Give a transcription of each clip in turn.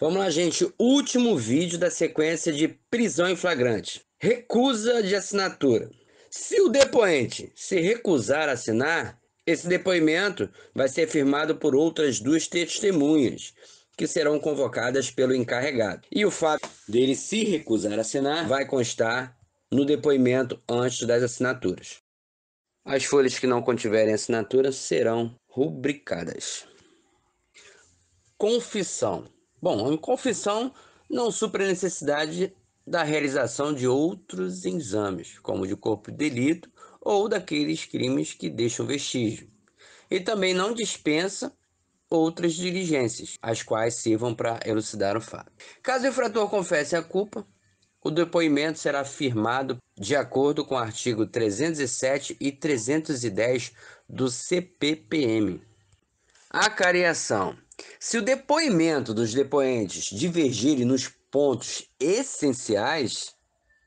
Vamos lá, gente. Último vídeo da sequência de prisão em flagrante. Recusa de assinatura. Se o depoente se recusar a assinar, esse depoimento vai ser firmado por outras duas testemunhas, que serão convocadas pelo encarregado. E o fato dele se recusar a assinar vai constar no depoimento antes das assinaturas. As folhas que não contiverem assinatura serão rubricadas. Confissão. Bom, em confissão não supre a necessidade da realização de outros exames, como de corpo de delito ou daqueles crimes que deixam vestígio. E também não dispensa outras diligências, as quais sirvam para elucidar o fato. Caso o infrator confesse a culpa, o depoimento será firmado de acordo com o artigo 307 e 310 do CPPM. A cariação. Se o depoimento dos depoentes divergirem nos pontos essenciais,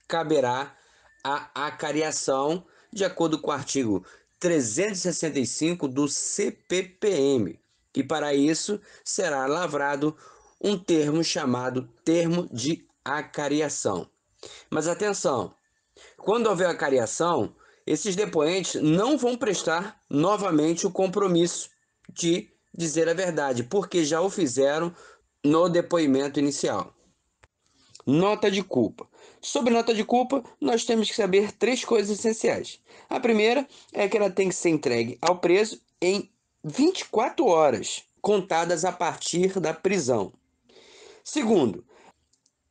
caberá a acariação, de acordo com o artigo 365 do CPPM, e para isso será lavrado um termo chamado termo de acariação. Mas atenção, quando houver acariação, esses depoentes não vão prestar novamente o compromisso de dizer a verdade, porque já o fizeram no depoimento inicial. Nota de culpa. Sobre nota de culpa, nós temos que saber três coisas essenciais. A primeira é que ela tem que ser entregue ao preso em 24 horas, contadas a partir da prisão. Segundo,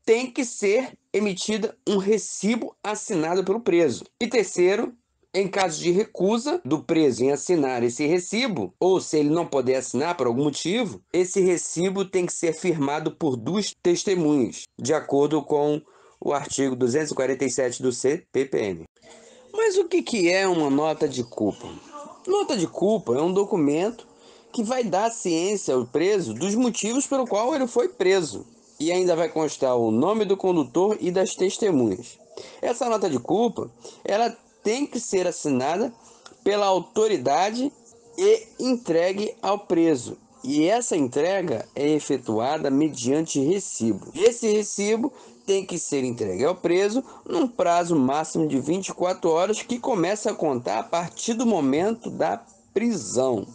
tem que ser emitida um recibo assinado pelo preso. E terceiro, em caso de recusa do preso em assinar esse recibo, ou se ele não puder assinar por algum motivo, esse recibo tem que ser firmado por duas testemunhas, de acordo com o artigo 247 do CPPN. Mas o que, que é uma nota de culpa? Nota de culpa é um documento que vai dar ciência ao preso dos motivos pelo qual ele foi preso. E ainda vai constar o nome do condutor e das testemunhas. Essa nota de culpa, ela tem que ser assinada pela autoridade e entregue ao preso. E essa entrega é efetuada mediante recibo. Esse recibo tem que ser entregue ao preso num prazo máximo de 24 horas que começa a contar a partir do momento da prisão.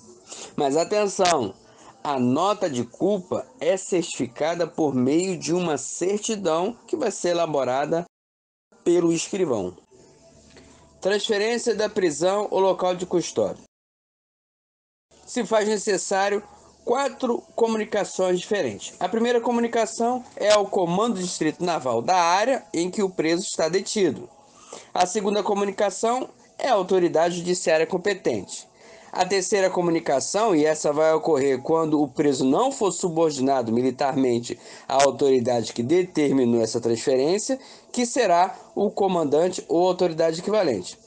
Mas atenção, a nota de culpa é certificada por meio de uma certidão que vai ser elaborada pelo escrivão. Transferência da prisão ou local de custódia. Se faz necessário quatro comunicações diferentes. A primeira comunicação é ao comando distrito naval da área em que o preso está detido. A segunda comunicação é à autoridade judiciária competente. A terceira comunicação, e essa vai ocorrer quando o preso não for subordinado militarmente à autoridade que determinou essa transferência, que será o comandante ou autoridade equivalente.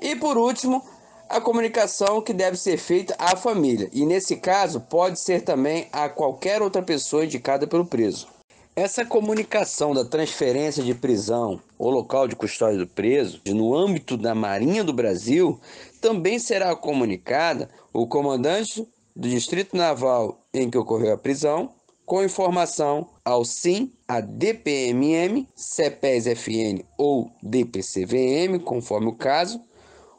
E por último, a comunicação que deve ser feita à família, e nesse caso pode ser também a qualquer outra pessoa indicada pelo preso. Essa comunicação da transferência de prisão ou local de custódia do preso no âmbito da Marinha do Brasil também será comunicada o comandante do Distrito Naval em que ocorreu a prisão, com informação ao SIM, a DPMM, CPES-FN ou DPCVM, conforme o caso,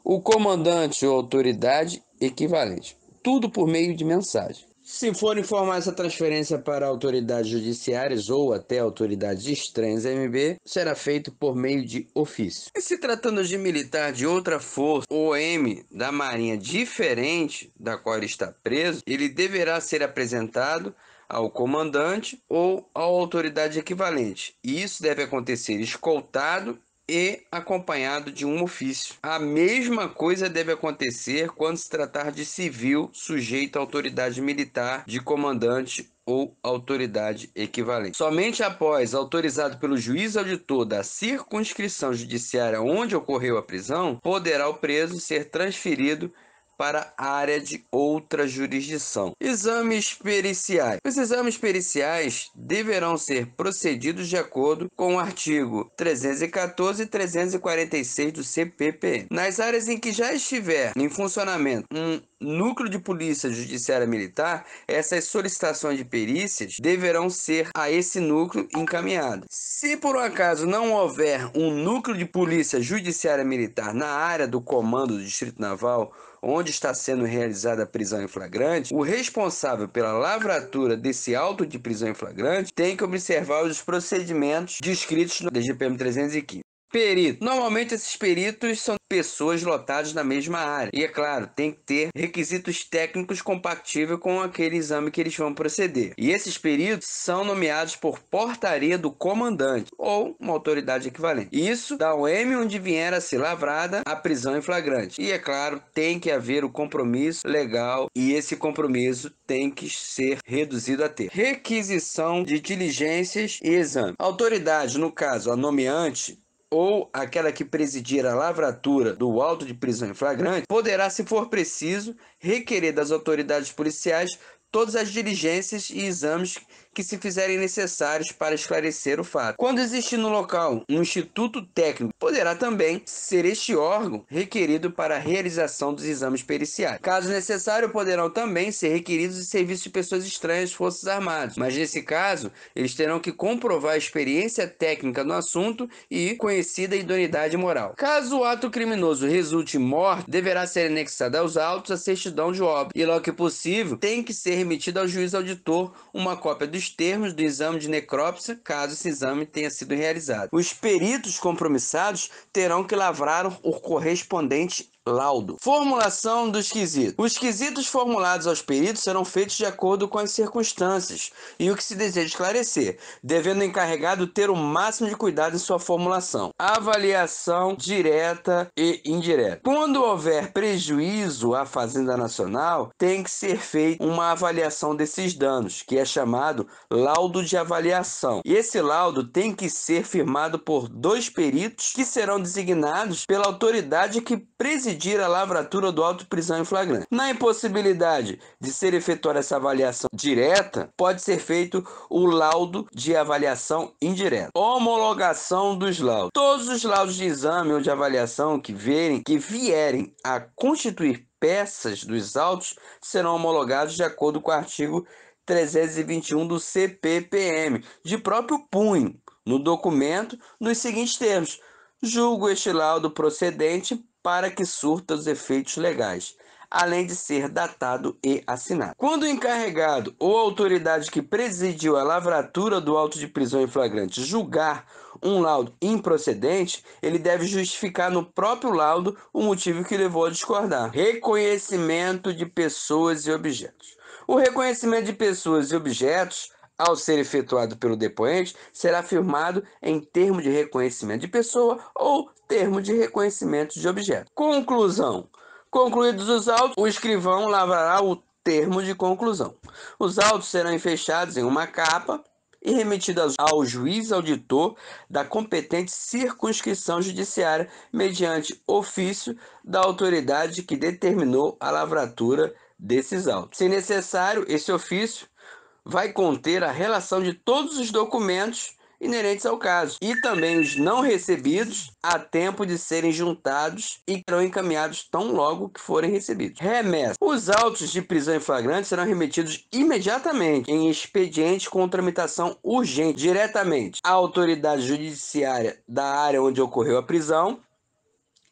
o comandante ou autoridade equivalente. Tudo por meio de mensagem. Se forem informar essa transferência para autoridades judiciárias ou até autoridades estranhas MB, será feito por meio de ofício. E se tratando de militar de outra força ou M da Marinha diferente da qual ele está preso, ele deverá ser apresentado ao comandante ou à autoridade equivalente. E isso deve acontecer escoltado e acompanhado de um ofício. A mesma coisa deve acontecer quando se tratar de civil sujeito à autoridade militar de comandante ou autoridade equivalente. Somente após autorizado pelo juiz auditor da circunscrição judiciária onde ocorreu a prisão, poderá o preso ser transferido para a área de outra jurisdição. Exames periciais. Os exames periciais deverão ser procedidos de acordo com o artigo 314 e 346 do CPP. Nas áreas em que já estiver em funcionamento um núcleo de polícia judiciária militar, essas solicitações de perícias deverão ser a esse núcleo encaminhadas. Se por um acaso não houver um núcleo de polícia judiciária militar na área do comando do Distrito Naval, onde está sendo realizada a prisão em flagrante, o responsável pela lavratura desse auto de prisão em flagrante tem que observar os procedimentos descritos no DGPM 315. Perito. Normalmente esses peritos são pessoas lotadas na mesma área. E é claro, tem que ter requisitos técnicos compatíveis com aquele exame que eles vão proceder. E esses peritos são nomeados por portaria do comandante ou uma autoridade equivalente. Isso dá o M onde vier a ser lavrada a prisão em flagrante. E é claro, tem que haver o compromisso legal e esse compromisso tem que ser reduzido a ter. Requisição de diligências e exame. autoridade, no caso, a nomeante ou aquela que presidir a lavratura do auto de prisão em flagrante, poderá, se for preciso, requerer das autoridades policiais todas as diligências e exames que se fizerem necessários para esclarecer o fato. Quando existir no local um instituto técnico, poderá também ser este órgão requerido para a realização dos exames periciais. Caso necessário, poderão também ser requeridos os serviços de pessoas estranhas, forças armadas, mas nesse caso, eles terão que comprovar a experiência técnica no assunto e conhecida idoneidade moral. Caso o ato criminoso resulte em morte, deverá ser anexada aos autos a certidão de óbito e, logo que possível, tem que ser remetida ao juiz auditor uma cópia do termos do exame de necrópsia, caso esse exame tenha sido realizado. Os peritos compromissados terão que lavrar o correspondente laudo. Formulação dos quesitos. Os quesitos formulados aos peritos serão feitos de acordo com as circunstâncias e o que se deseja esclarecer, devendo o encarregado ter o máximo de cuidado em sua formulação. Avaliação direta e indireta. Quando houver prejuízo à Fazenda Nacional, tem que ser feita uma avaliação desses danos, que é chamado laudo de avaliação. E esse laudo tem que ser firmado por dois peritos que serão designados pela autoridade que preside pedir a lavratura do auto prisão em flagrante. Na impossibilidade de ser efetuada essa avaliação direta, pode ser feito o laudo de avaliação indireta. Homologação dos laudos. Todos os laudos de exame ou de avaliação que verem, que vierem a constituir peças dos autos serão homologados de acordo com o artigo 321 do CPPM, de próprio punho, no documento, nos seguintes termos: julgo este laudo procedente para que surta os efeitos legais, além de ser datado e assinado. Quando o encarregado ou autoridade que presidiu a lavratura do auto de prisão em flagrante julgar um laudo improcedente, ele deve justificar no próprio laudo o motivo que levou a discordar. Reconhecimento de pessoas e objetos. O reconhecimento de pessoas e objetos ao ser efetuado pelo depoente, será firmado em termo de reconhecimento de pessoa ou termo de reconhecimento de objeto. Conclusão. Concluídos os autos, o escrivão lavrará o termo de conclusão. Os autos serão fechados em uma capa e remetidos ao juiz auditor da competente circunscrição judiciária mediante ofício da autoridade que determinou a lavratura desses autos. Se necessário, esse ofício vai conter a relação de todos os documentos inerentes ao caso e também os não recebidos a tempo de serem juntados e serão encaminhados tão logo que forem recebidos. Remessa. Os autos de prisão em flagrante serão remetidos imediatamente em expediente com tramitação urgente diretamente à autoridade judiciária da área onde ocorreu a prisão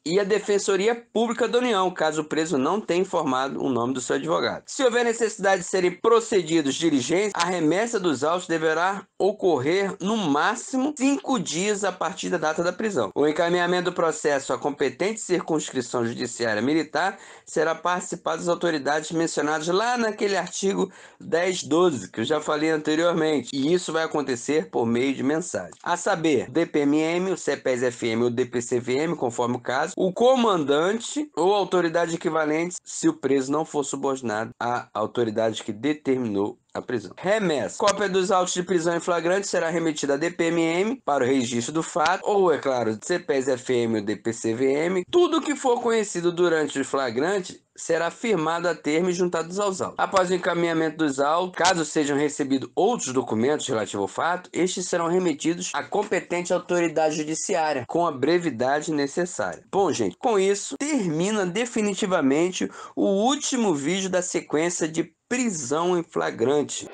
e a Defensoria Pública da União, caso o preso não tenha informado o nome do seu advogado. Se houver necessidade de serem procedidos diligências, a remessa dos autos deverá ocorrer no máximo cinco dias a partir da data da prisão. O encaminhamento do processo à competente circunscrição judiciária militar será participado das autoridades mencionadas lá naquele artigo 1012 que eu já falei anteriormente, e isso vai acontecer por meio de mensagem. A saber, DPMM, o CPES-FM o DPCVM, conforme o caso, o comandante ou autoridade equivalente se o preso não for subordinado à autoridade que determinou a prisão. Remessa. Cópia dos autos de prisão em flagrante será remetida à DPMM para o registro do fato, ou, é claro, CPES-FM ou DPCVM. Tudo que for conhecido durante o flagrante será firmado a e juntados aos autos. Após o encaminhamento dos autos, caso sejam recebidos outros documentos relativos ao fato, estes serão remetidos à competente autoridade judiciária com a brevidade necessária. Bom, gente, com isso termina definitivamente o último vídeo da sequência de prisão em flagrante.